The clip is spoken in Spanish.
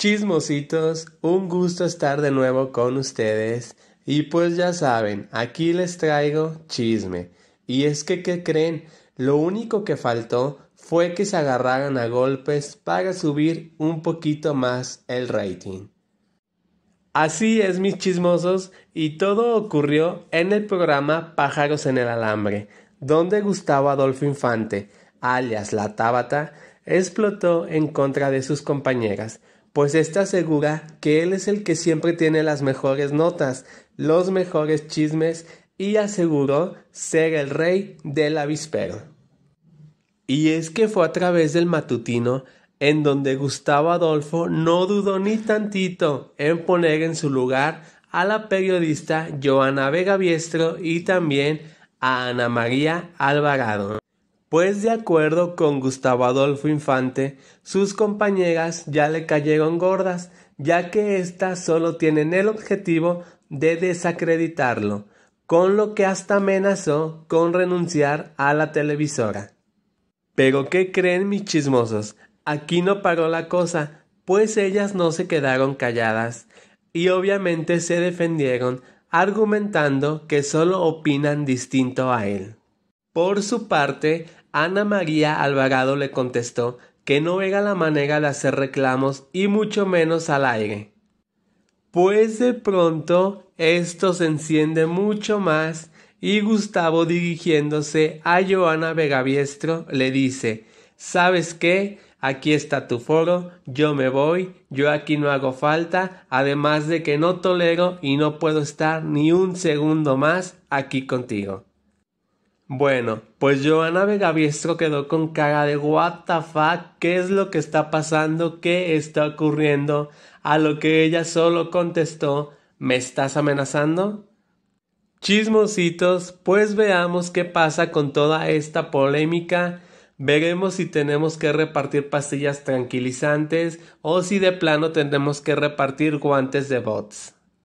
Chismositos, un gusto estar de nuevo con ustedes. Y pues ya saben, aquí les traigo chisme. Y es que, ¿qué creen? Lo único que faltó fue que se agarraran a golpes para subir un poquito más el rating. Así es, mis chismosos, y todo ocurrió en el programa Pájaros en el Alambre, donde Gustavo Adolfo Infante, alias La Tábata, explotó en contra de sus compañeras, pues esta asegura que él es el que siempre tiene las mejores notas, los mejores chismes y aseguró ser el rey del avispero. Y es que fue a través del matutino en donde Gustavo Adolfo no dudó ni tantito en poner en su lugar a la periodista Joana Vega Biestro y también a Ana María Alvarado pues de acuerdo con Gustavo Adolfo Infante, sus compañeras ya le cayeron gordas, ya que éstas solo tienen el objetivo de desacreditarlo, con lo que hasta amenazó con renunciar a la televisora. Pero ¿qué creen mis chismosos? Aquí no paró la cosa, pues ellas no se quedaron calladas, y obviamente se defendieron argumentando que solo opinan distinto a él. Por su parte, Ana María Alvarado le contestó que no era la manera de hacer reclamos y mucho menos al aire. Pues de pronto esto se enciende mucho más y Gustavo dirigiéndose a Joana Vegaviestro le dice ¿Sabes qué? Aquí está tu foro, yo me voy, yo aquí no hago falta, además de que no tolero y no puedo estar ni un segundo más aquí contigo. Bueno, pues Joana Vegaviestro quedó con cara de WTF, ¿qué es lo que está pasando? ¿Qué está ocurriendo? A lo que ella solo contestó, ¿me estás amenazando? Chismositos, pues veamos qué pasa con toda esta polémica. Veremos si tenemos que repartir pastillas tranquilizantes o si de plano tendremos que repartir guantes de bots.